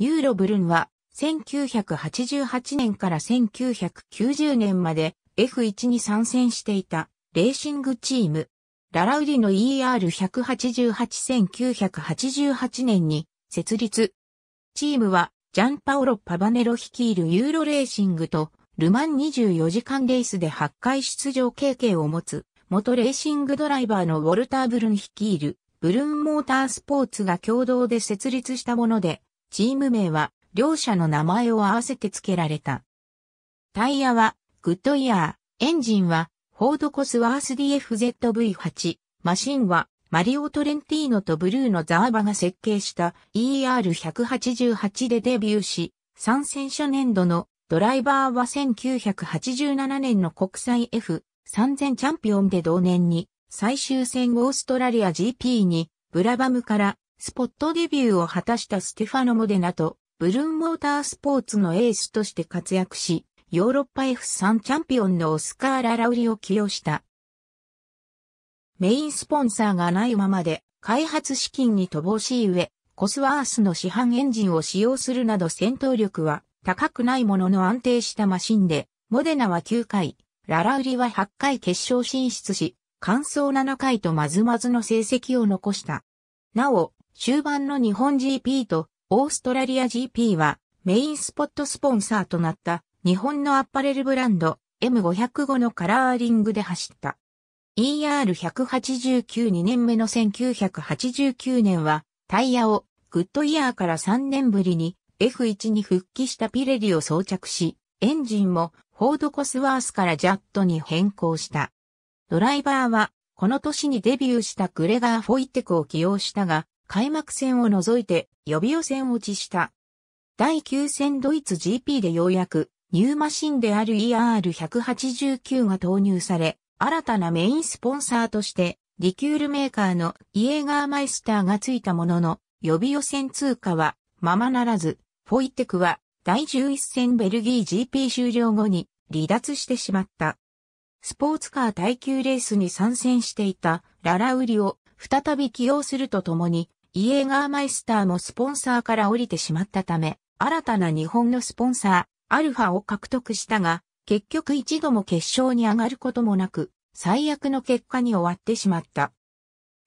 ユーロブルンは1988年から1990年まで F1 に参戦していたレーシングチーム。ララウディの ER1881988 年に設立。チームはジャンパオロ・パバネロ率いるユーロレーシングとルマン24時間レースで8回出場経験を持つ元レーシングドライバーのウォルター・ブルン率いるブルンモータースポーツが共同で設立したものでチーム名は両者の名前を合わせて付けられた。タイヤはグッドイヤー、エンジンはフォードコスワース DFZV8、マシンはマリオ・トレンティーノとブルーのザーバが設計した ER188 でデビューし、参戦初年度のドライバーは1987年の国際 F3000 チャンピオンで同年に最終戦オーストラリア GP にブラバムからスポットデビューを果たしたステファノ・モデナと、ブルーンモータースポーツのエースとして活躍し、ヨーロッパ F3 チャンピオンのオスカーラ・ラウリを起用した。メインスポンサーがないままで、開発資金に乏しい上、コスワースの市販エンジンを使用するなど戦闘力は高くないものの安定したマシンで、モデナは9回、ララウリは8回決勝進出し、完走7回とまずまずの成績を残した。なお、終盤の日本 GP とオーストラリア GP はメインスポットスポンサーとなった日本のアッパレルブランド M505 のカラーリングで走った。ER189-2 年目の1989年はタイヤをグッドイヤーから3年ぶりに F1 に復帰したピレリを装着し、エンジンもフォードコスワースからジャットに変更した。ドライバーはこの年にデビューしたグレガー・フォイテクを起用したが、開幕戦を除いて予備予選落ちした。第9戦ドイツ GP でようやくニューマシンである ER189 が投入され、新たなメインスポンサーとしてリキュールメーカーのイエーガーマイスターがついたものの予備予選通過はままならず、フォイテクは第11戦ベルギー GP 終了後に離脱してしまった。スポーツカー耐久レースに参戦していたララウリを再び起用するとともにイエーガーマイスターもスポンサーから降りてしまったため、新たな日本のスポンサー、アルファを獲得したが、結局一度も決勝に上がることもなく、最悪の結果に終わってしまった。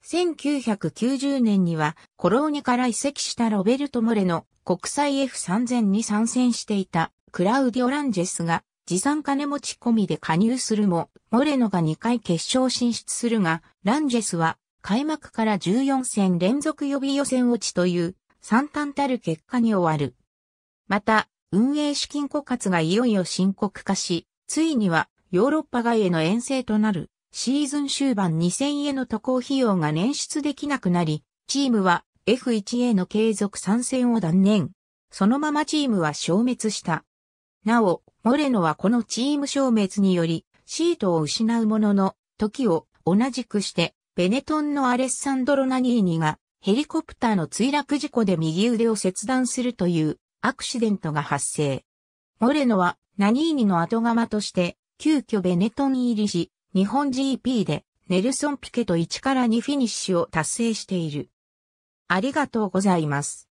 1990年には、コローニから移籍したロベルト・モレの国際 F3000 に参戦していたクラウディオ・ランジェスが持参金持ち込みで加入するも、モレノが2回決勝進出するが、ランジェスは開幕から14戦連続予備予選落ちという惨憺たる結果に終わる。また、運営資金枯渇がいよいよ深刻化し、ついにはヨーロッパ外への遠征となるシーズン終盤2000への渡航費用が捻出できなくなり、チームは F1 a の継続参戦を断念。そのままチームは消滅した。なお、モレノはこのチーム消滅により、シートを失うものの、時を同じくしてベネトンのアレッサンドロ・ナニーニがヘリコプターの墜落事故で右腕を切断するというアクシデントが発生。モレノはナニーニの後釜として急遽ベネトン入りし、日本 GP でネルソン・ピケと1から2フィニッシュを達成している。ありがとうございます。